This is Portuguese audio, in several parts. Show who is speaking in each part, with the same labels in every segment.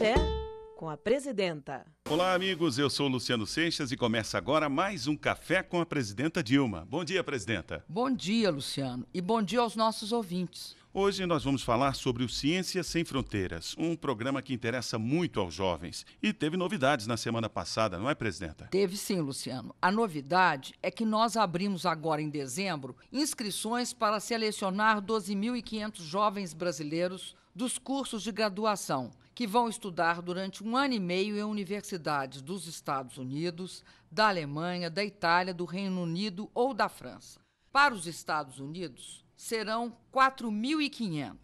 Speaker 1: Café com a presidenta. Olá, amigos. Eu sou Luciano Seixas e começa agora mais um Café com a presidenta Dilma. Bom dia, presidenta. Bom dia, Luciano, e bom dia aos nossos ouvintes. Hoje nós vamos falar sobre o Ciência Sem Fronteiras, um programa que interessa muito aos jovens. E teve novidades na semana passada, não é, presidenta?
Speaker 2: Teve sim, Luciano. A novidade é que nós abrimos agora em dezembro inscrições para selecionar 12.500 jovens brasileiros dos cursos de graduação que vão estudar durante um ano e meio em universidades dos Estados Unidos, da Alemanha, da Itália, do Reino Unido ou da França. Para os Estados Unidos, serão 4.500.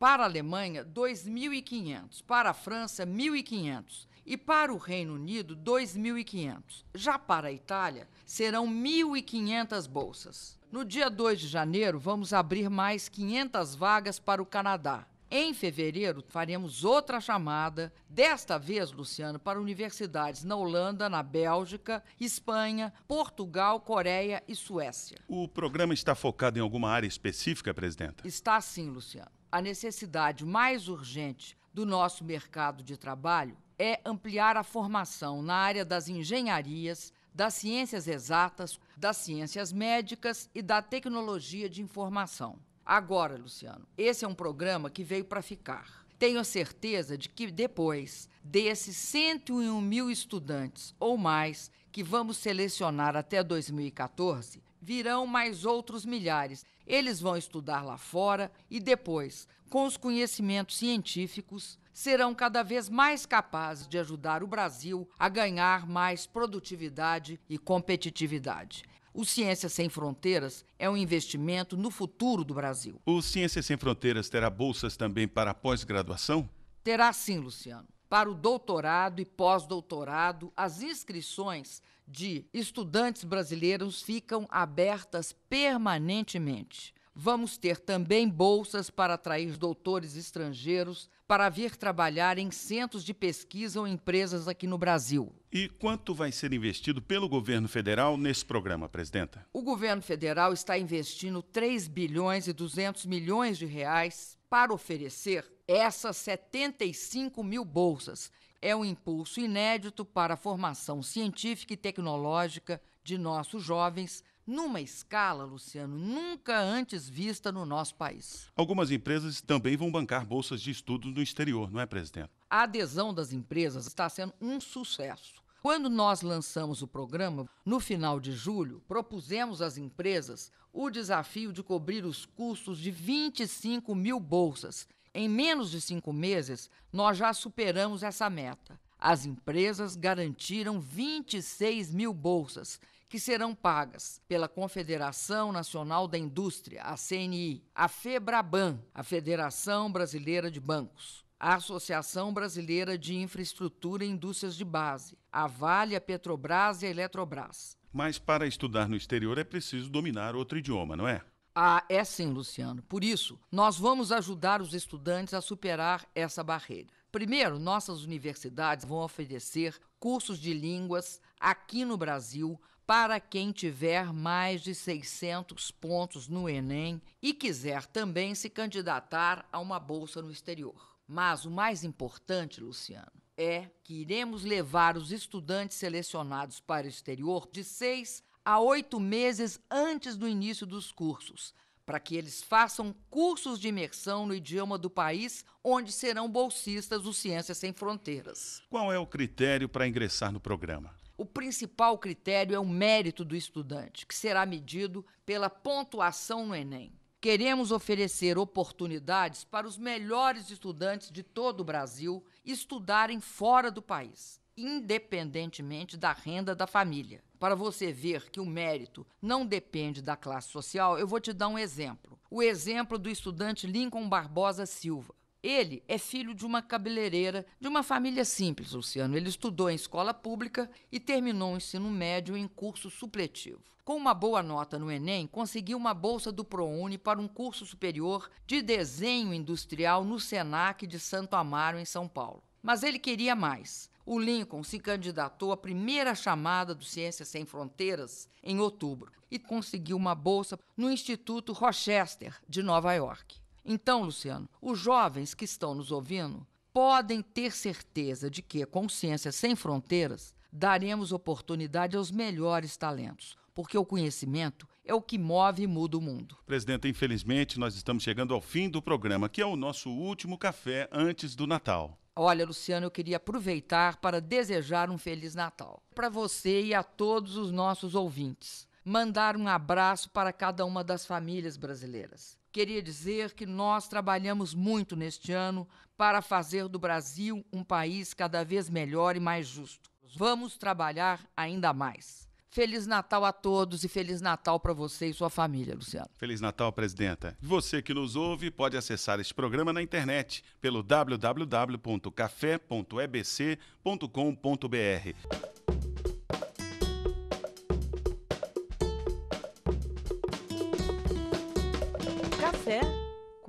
Speaker 2: Para a Alemanha, 2.500. Para a França, 1.500. E para o Reino Unido, 2.500. Já para a Itália, serão 1.500 bolsas. No dia 2 de janeiro, vamos abrir mais 500 vagas para o Canadá. Em fevereiro, faremos outra chamada, desta vez, Luciano, para universidades na Holanda, na Bélgica, Espanha, Portugal, Coreia e
Speaker 1: Suécia. O programa está focado em alguma área específica, presidenta?
Speaker 2: Está sim, Luciano. A necessidade mais urgente do nosso mercado de trabalho é ampliar a formação na área das engenharias, das ciências exatas, das ciências médicas e da tecnologia de informação. Agora, Luciano, esse é um programa que veio para ficar. Tenho a certeza de que depois desses 101 mil estudantes ou mais que vamos selecionar até 2014, virão mais outros milhares. Eles vão estudar lá fora e depois, com os conhecimentos científicos, serão cada vez mais capazes de ajudar o Brasil a ganhar mais produtividade e competitividade. O Ciência Sem Fronteiras é um investimento no futuro do Brasil.
Speaker 1: O Ciência Sem Fronteiras terá bolsas também para a pós-graduação?
Speaker 2: Terá sim, Luciano. Para o doutorado e pós-doutorado, as inscrições de estudantes brasileiros ficam abertas permanentemente. Vamos ter também bolsas para atrair doutores estrangeiros para vir trabalhar em centros de pesquisa ou empresas aqui no
Speaker 1: Brasil. E quanto vai ser investido pelo governo federal nesse programa, presidenta?
Speaker 2: O governo federal está investindo 3 bilhões e 200 milhões de reais para oferecer essas 75 mil bolsas. É um impulso inédito para a formação científica e tecnológica de nossos jovens numa escala, Luciano, nunca antes vista no nosso país.
Speaker 1: Algumas empresas também vão bancar bolsas de estudos no exterior, não é, presidente?
Speaker 2: A adesão das empresas está sendo um sucesso. Quando nós lançamos o programa, no final de julho, propusemos às empresas o desafio de cobrir os custos de 25 mil bolsas. Em menos de cinco meses, nós já superamos essa meta. As empresas garantiram 26 mil bolsas, que serão pagas pela Confederação Nacional da Indústria, a CNI, a FEBRABAN, a Federação Brasileira de Bancos, a Associação Brasileira de Infraestrutura e Indústrias de Base, a Vale, a Petrobras e a Eletrobras.
Speaker 1: Mas para estudar no exterior é preciso dominar outro idioma, não é?
Speaker 2: Ah, é sim, Luciano. Por isso, nós vamos ajudar os estudantes a superar essa barreira. Primeiro, nossas universidades vão oferecer cursos de línguas aqui no Brasil para quem tiver mais de 600 pontos no Enem e quiser também se candidatar a uma bolsa no exterior. Mas o mais importante, Luciano, é que iremos levar os estudantes selecionados para o exterior de seis a oito meses antes do início dos cursos, para que eles façam cursos de imersão no idioma do país, onde serão bolsistas do Ciências Sem Fronteiras.
Speaker 1: Qual é o critério para ingressar no programa? O
Speaker 2: principal critério é o mérito do estudante, que será medido pela pontuação no Enem. Queremos oferecer oportunidades para os melhores estudantes de todo o Brasil estudarem fora do país, independentemente da renda da família. Para você ver que o mérito não depende da classe social, eu vou te dar um exemplo. O exemplo do estudante Lincoln Barbosa Silva. Ele é filho de uma cabeleireira, de uma família simples, Luciano. Ele estudou em escola pública e terminou o ensino médio em curso supletivo. Com uma boa nota no Enem, conseguiu uma bolsa do ProUni para um curso superior de desenho industrial no SENAC de Santo Amaro, em São Paulo. Mas ele queria mais. O Lincoln se candidatou à primeira chamada do Ciências Sem Fronteiras em outubro e conseguiu uma bolsa no Instituto Rochester, de Nova York. Então, Luciano, os jovens que estão nos ouvindo podem ter certeza de que Consciência Sem Fronteiras daremos oportunidade aos melhores talentos, porque o conhecimento é o que move e muda o mundo.
Speaker 1: Presidente, infelizmente nós estamos chegando ao fim do programa, que é o nosso último café antes do Natal.
Speaker 2: Olha, Luciano, eu queria aproveitar para desejar um Feliz Natal para você e a todos os nossos ouvintes mandar um abraço para cada uma das famílias brasileiras. Queria dizer que nós trabalhamos muito neste ano para fazer do Brasil um país cada vez melhor e mais justo. Vamos trabalhar ainda mais. Feliz Natal a todos e Feliz Natal para você e sua família, Luciano.
Speaker 1: Feliz Natal, presidenta. Você que nos ouve pode acessar este programa na internet pelo www.café.ebc.com.br.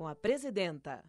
Speaker 1: com a presidenta.